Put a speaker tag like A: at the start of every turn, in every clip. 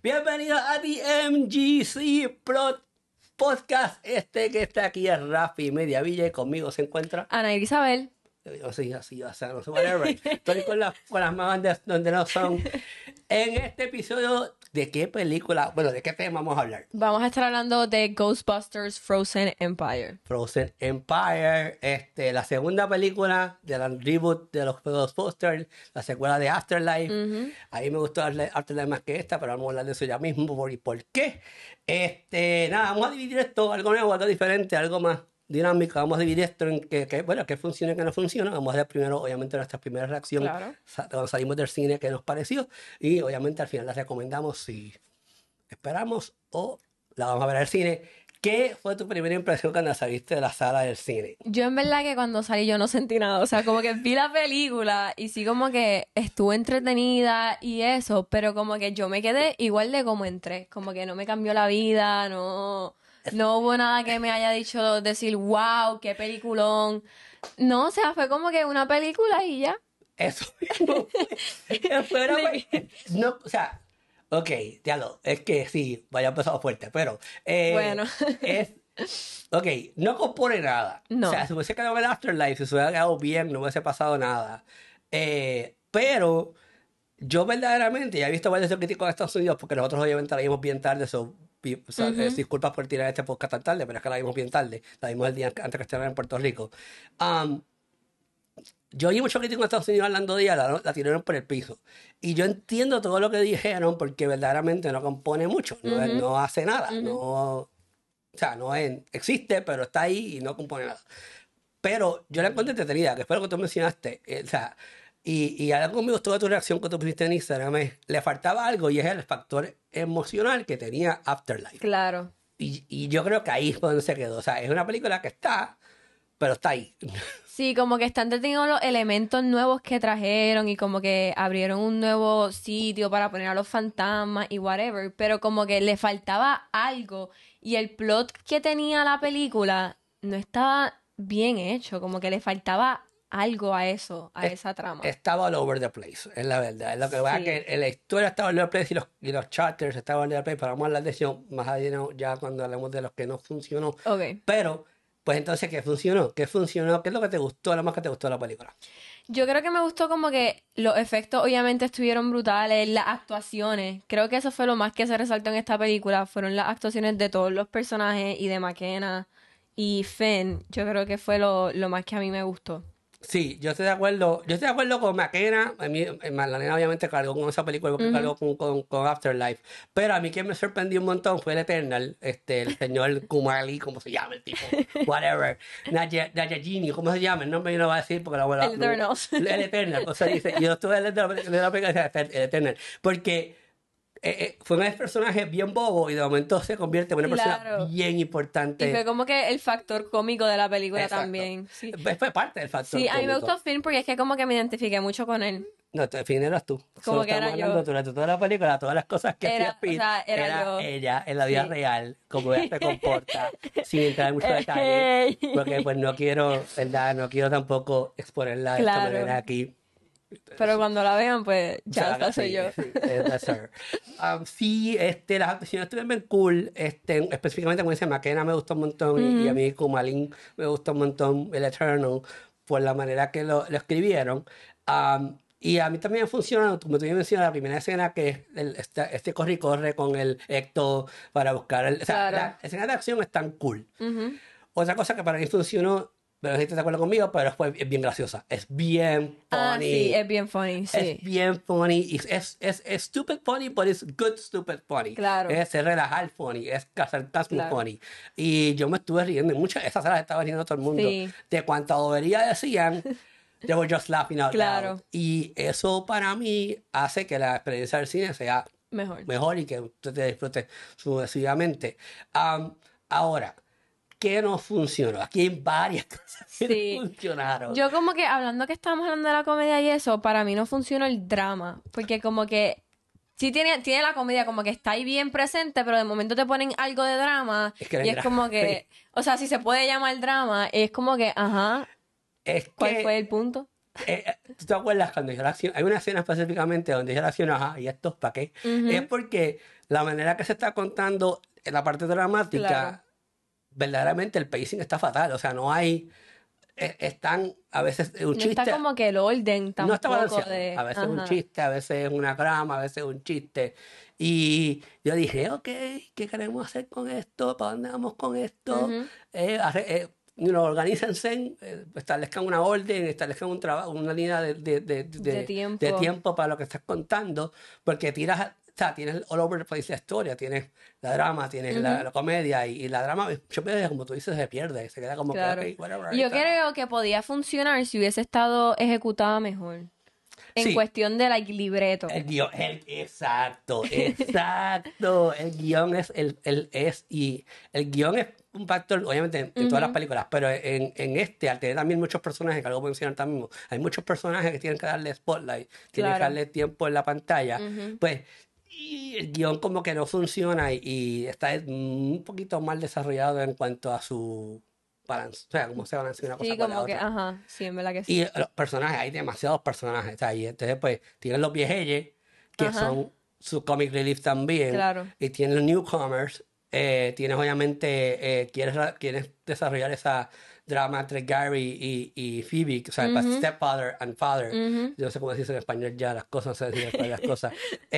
A: Bienvenidos a MGC Pro Podcast. Este que está aquí es Rafi Media y conmigo se encuentra
B: Ana Isabel.
A: Eh, o sea, Estoy con las, con las donde no son. En este episodio ¿De qué película? Bueno, ¿de qué tema vamos a hablar?
B: Vamos a estar hablando de Ghostbusters Frozen Empire.
A: Frozen Empire, este, la segunda película de la reboot de los Ghostbusters, la secuela de Afterlife. A mí me gustó Afterlife más que esta, pero vamos a hablar de eso ya mismo. ¿Por, ¿por qué? Este, nada, vamos a dividir esto, algo nuevo, algo diferente, algo más dinámica, vamos a dividir esto en que, bueno, qué funciona y qué no funciona. Vamos a ver primero, obviamente, nuestras primeras reacciones cuando salimos del cine, qué nos pareció. Y obviamente al final las recomendamos si esperamos o la vamos a ver al cine. ¿Qué fue tu primera impresión cuando saliste de la sala del cine?
B: Yo en verdad que cuando salí yo no sentí nada, o sea, como que vi la película y sí como que estuve entretenida y eso, pero como que yo me quedé igual de como entré, como que no me cambió la vida, no, no hubo nada que me haya dicho decir, wow, qué peliculón. No, o sea, fue como que una película
A: y ya. Eso mismo. fue no, o sea, ok, ya lo, es que sí, vaya empezado fuerte, pero. Eh, bueno. es, ok, no compone nada. No. O sea, si hubiese quedado en el Afterlife, si se hubiera quedado bien, no hubiese pasado nada. Eh, pero yo verdaderamente ya he visto varios críticos de Estados Unidos, porque nosotros obviamente la bien tarde, eso eh, disculpas por tirar este podcast tan tarde, pero es que la vimos bien tarde. La vimos el día antes que estuviera en Puerto Rico. yo oí mucho crítico en Estados Unidos hablando de ella, la, tiraron por el piso. Y yo entiendo todo lo que dijeron porque verdaderamente no compone mucho, no, hace nada, no, o sea, no existe, pero está ahí y no compone nada. Pero yo la encuentro entretenida, que fue lo que tú mencionaste. Eh, o sea, y, y algo me tu reacción que pusiste en Instagram es, le faltaba algo y es el factor emocional que tenía Afterlife. Claro. Y, yo creo que ahí es donde se quedó. O sea, es una película que está, pero está ahí.
B: Sí, como que están deteniendo los elementos nuevos que trajeron y como que abrieron un nuevo sitio para poner a los fantasmas y whatever, pero como que le faltaba algo y el plot que tenía la película no estaba bien hecho, como que le faltaba algo a eso, a esa trama.
A: Estaba all over the place, es la verdad. lo la historia estaba all over the place y los, y los charters estaban all over the place, pero vamos a hablar de eso más adelante ya cuando hablemos de los que no funcionó. Okay. Pero, pues entonces, ¿qué funcionó? ¿Qué funcionó? ¿Qué es lo que te gustó, lo más que te gustó de la película?
B: Yo creo que me gustó como que los efectos obviamente estuvieron brutales, las actuaciones. Creo que eso fue lo más que se resaltó en esta película, fueron las actuaciones de todos los personajes y de McKenna y Finn. Yo creo que fue lo, lo más que a mí me gustó.
A: Sí, yo estoy de acuerdo. Yo estoy de acuerdo con McKenna. A mí, eh, Magdalena obviamente cargó con esa película, porque cargó con, Afterlife. Pero a mí quien me sorprendió un montón fue el Eternal, este, el señor Kumali, ¿cómo se llama el tipo, whatever. Gini, ¿cómo se llama? El nombre yo no voy a decir porque la abuela. El Eternal. El Eternal. O sea, dice, yo estuve en la película, el Eternal. Porque eh, eh, fue un personaje bien bobo y de momento se convierte en una persona bien importante. Y fue
B: como que el factor cómico de la película también. Fue
A: parte del factor. cómico. Sí, a mí me gustó
B: Finn porque es que como que me identifiqué mucho con él.
A: No, Finn eras tú. Como que era yo. durante toda la película, todas las cosas que hacía Finn. era, ella en la vida real, como ella se comporta, sin entrar en muchos detalles, Porque pues no quiero, ¿verdad? No quiero tampoco exponerla de esta manera aquí.
B: Pero cuando la vean, pues ya, la soy yo.
A: Eh, um, sí, este, las estuvieron cool. Este, específicamente, como dice Maquena, me gustó un montón. Y a mí, como Kumalin, me gustó un montón el Eternal por la manera que lo, escribieron. Um, y a mí también funciona, como te bien mencionas, la primera escena que es este, corre y corre con el Ecto para buscar. El, o sea, la escena de acción es tan cool. Otra cosa que para mí funcionó no sé si te acuerdas conmigo, pero fue es bien graciosa. Es bien funny. Ah, sí, es
B: bien funny, sí. Es
A: bien funny. es, es, es, stupid funny, but it's good stupid funny. Claro. Es relajar funny, es sarcasmo claro. funny. Y yo me estuve riendo muchas esas horas estaba riendo todo el mundo. Sí. De cuánta debería decían, they were just laughing out claro. Y eso para mí hace que la experiencia del cine sea mejor, mejor y que usted te disfrute sucesivamente. ahora... ¿Qué no funcionó? Aquí hay varias cosas que no funcionaron. Yo
B: como que hablando que estábamos hablando de la comedia y eso, para mí no funcionó el drama, porque como que sí tiene, tiene la comedia como que está ahí bien presente, pero de momento te ponen algo de drama y es como que, o sea, si se puede llamar drama, es como que, ajá, ¿cuál fue el punto?
A: Eh, eh, ¿Tú te acuerdas cuando yo la acción, hay una escena específicamente donde yo la acción, ajá, y esto es para qué? Es porque la manera que se está contando en la parte dramática verdaderamente el pacing está fatal. O sea, no hay. E, están a veces un chiste. está como
B: que el orden tampoco. No está A veces un chiste,
A: a veces una grama, a veces un chiste. Y yo dije, ok, ¿qué queremos hacer con esto? ¿Para dónde vamos con esto? Uh establezcan una orden, establezcan un trabajo, una línea de, tiempo. tiempo. para lo que estás contando, porque tiras, sea, tienes all over the place la historia, tienes la drama, tienes la, comedia y, la drama, yo como tú dices, se pierde, se queda como que, Yo creo
B: que podía funcionar si hubiese estado ejecutada mejor. En cuestión del libreto. El guión,
A: exacto, exacto. el guión es, el, es, y el guión es un factor, obviamente, en todas las películas, pero en, este, al tener también muchos personajes, que algo mencionar también, hay muchos personajes que tienen que darle spotlight, tienen que darle tiempo en la pantalla, pues y el guión como que no funciona y, está un poquito mal desarrollado en cuanto a su balance, o sea, cómo se balancea una cosa como que,
B: Ajá, sí, en verdad que sí. Y los
A: personajes, hay demasiados personajes, o entonces pues tienen los viejeyes que son su comic relief también, claro. y tienen los newcomers, eh, tienes obviamente, eh, quieres, quieres desarrollar esa drama entre Gary y, y Phoebe, o sea, stepfather and father, yo no sé cómo decirse en español ya las cosas, no sé las cosas,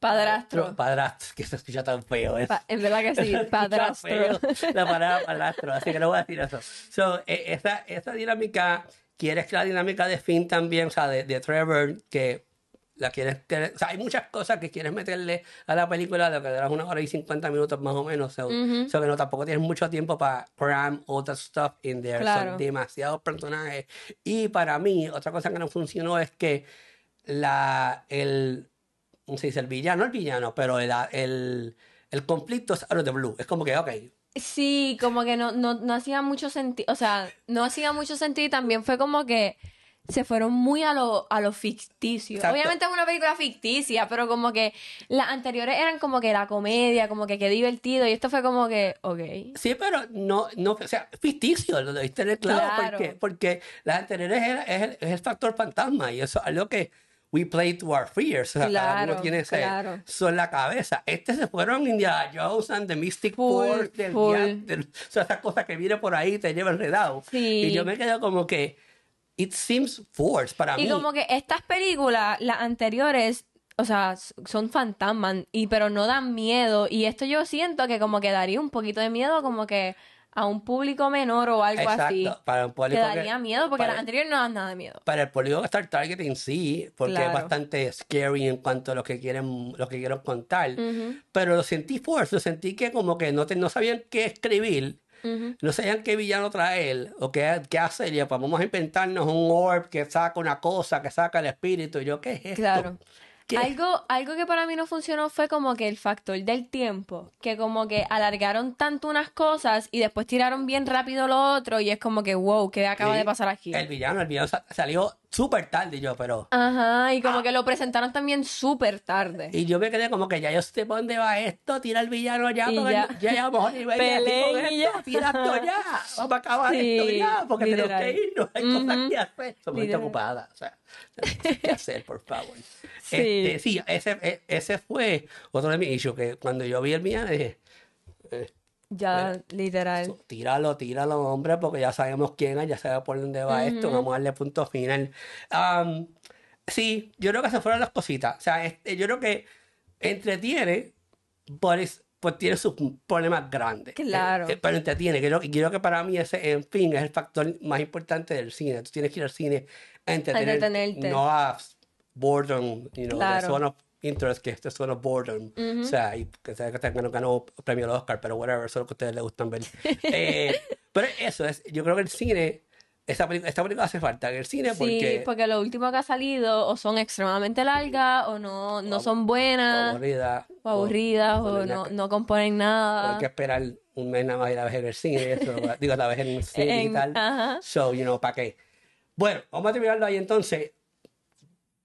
B: Padrastro.
A: padrastro, que se escucha tan feo. Es, ¿eh?
B: en verdad que sí, padrastro.
A: la palabra padrastro, así que no voy a decir eso. So, e, esta, dinámica, quieres que la dinámica de Finn también, o sea, de, Trevor, que la quieres tener, o sea, hay muchas cosas que quieres meterle a la película, lo que duras una hora y cincuenta minutos más o menos, so, sea, que no tampoco tienes mucho tiempo para cram all that stuff in there, son demasiados personajes. Y para mí, otra cosa que no funcionó es que la, el, se dice el villano, el villano, pero el, el, el conflicto es algo de blue. Es como que, ok,
B: Sí, como que no, no, no hacía mucho sentido. O sea, no hacía mucho sentido y también fue como que se fueron muy a lo, a lo ficticio. Obviamente es una película ficticia, pero como que las anteriores eran como que la comedia, como que qué divertido, y esto fue como que,
A: ok. Sí, pero no, no o sea, ficticio, lo debiste tener claro, Porque, porque las anteriores es, el, es el factor fantasma, y eso es algo que we play to our fears. O sea, claro, cada uno tiene ese claro. eso en la cabeza. Este se fueron Indiana Jones and the Mystic Force o sea, esas cosas que viene por ahí te lleva enredado. Sí. Y yo me quedo como que it seems forced para mí. Y como
B: que estas películas, las anteriores, o sea, son fantasmas, y pero no dan miedo. Y esto yo siento que como que daría un poquito de miedo, como que a un público menor o algo Exacto, así.
A: Para un público que daría
B: miedo, porque las anteriores no dan nada de miedo.
A: Para el público que está targeting sí, porque es bastante scary en cuanto a lo que quieren, lo que quieren contar. Pero lo sentí fuerte, lo sentí que como que no, no sabían qué escribir. No sabían qué villano traer o qué, qué hacer. Y pues vamos a inventarnos un orb que saca una cosa, que saca el espíritu. Y yo, ¿qué es esto? Claro.
B: Algo, algo que para mí no funcionó fue como que el factor del tiempo, que como que alargaron tanto unas cosas y después tiraron bien rápido lo otro y es como que, wow, ¿qué acaba de pasar aquí? El
A: villano, el villano salió súper tarde yo, pero...
B: Ajá, y como ah. que lo presentaron también súper tarde. Y
A: yo me quedé como que ya yo sé dónde va esto, tira el villano allá. porque ya. ya, ya vamos a a y ya. tira esto ya, vamos a acabar esto ya, porque tenemos que irnos, hay cosas que hacer. muy ocupada, o sea, ¿qué hacer, por favor? Sí, este, sí ese, e, ese fue otro de mis issues, que cuando yo vi el mío dije... Eh,
B: ya, pues, literal.
A: tíralo, tíralo, hombre, porque ya sabemos quién es, ya sabemos por dónde va esto, vamos a darle punto final. sí, yo creo que se fueron las cositas. O sea, este, yo creo que entretiene, pues tiene sus problemas grandes. Eh, claro. Eh, pero entretiene. Creo, creo que para mí ese, en fin, es el factor más importante del cine. Tú tienes que ir al cine a Entretenerte. no a boredom, you know, claro interest, que esto solo boredom, o sea, que sea que tengan ganó premio al Oscar, pero whatever, solo que a ustedes les gustan ver. Eh, pero eso, es, yo creo que el cine esta película, esta película, hace falta el cine porque... Sí, porque
B: lo último que ha salido o son extremadamente largas o no, no son buenas. O aburridas. O no, no, componen nada. hay que
A: esperar un mes nada más y la vez en el cine. Eso, digo, la vez en el cine y tal. Ajá. So, you know, ¿para qué? Bueno, vamos a terminarlo ahí entonces.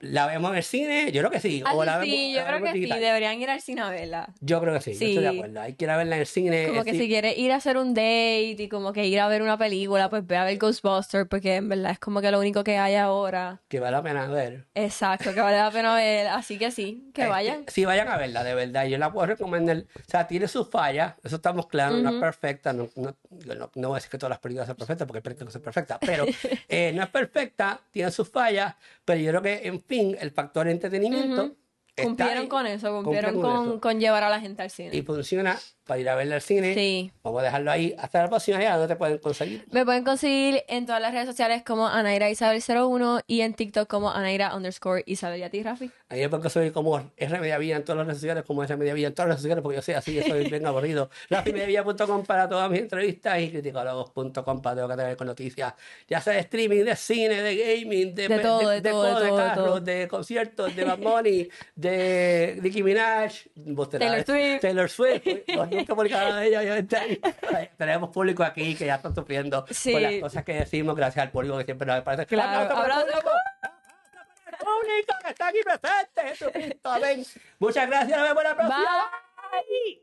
A: ¿La vemos en el cine? Yo creo que sí. Ah, o la sí, yo creo que sí.
B: Deberían ir al cine a verla.
A: Yo creo que sí, Yo estoy de acuerdo. Hay que ir a verla en el cine. Como que si
B: quiere ir a hacer un date y como que ir a ver una película, pues ve a ver Ghostbusters, porque en verdad es como que lo único que hay ahora.
A: Que vale la pena ver.
B: Exacto, que vale la pena ver. Así que sí, que este, vayan.
A: sí, vayan a verla, de verdad. Yo la puedo recomendar. O sea, tiene sus fallas, eso estamos claros, no es perfecta. No, no, voy a decir que todas las películas son perfectas, porque hay películas que son perfectas, pero eh, no es perfecta, tiene sus fallas, pero yo creo que en el factor entretenimiento,
B: Cumplieron con eso, cumplieron con, con, llevar a la gente al cine. Y
A: funciona para ir a verle al cine. Sí. Vamos a dejarlo ahí. Hasta la próxima, ya, ¿dónde te pueden conseguir?
B: Me pueden conseguir en todas las redes sociales como Anaira Isabel01 y en TikTok como Anaira underscore Isabel y a Rafi.
A: me como R Media en todas las redes sociales, como R Media en todas las redes sociales, porque yo sé así, yo soy bien aburrido. RafiMediavilla.com para todas mis entrevistas y criticologos.com para todo lo que tenga con noticias, ya sea de streaming, de cine, de gaming, de, todo, de, todo de carros, de conciertos, de la Money, de Nicki Minaj, Taylor, Swift. Taylor Swift. comunicado de ella. Tenemos público aquí que ya está sufriendo sí. por las cosas que decimos, gracias al público que siempre nos parece. Claro, aplauso público que está aquí presente. Jesucristo, amén. Muchas gracias, nos vemos la próxima. Bye.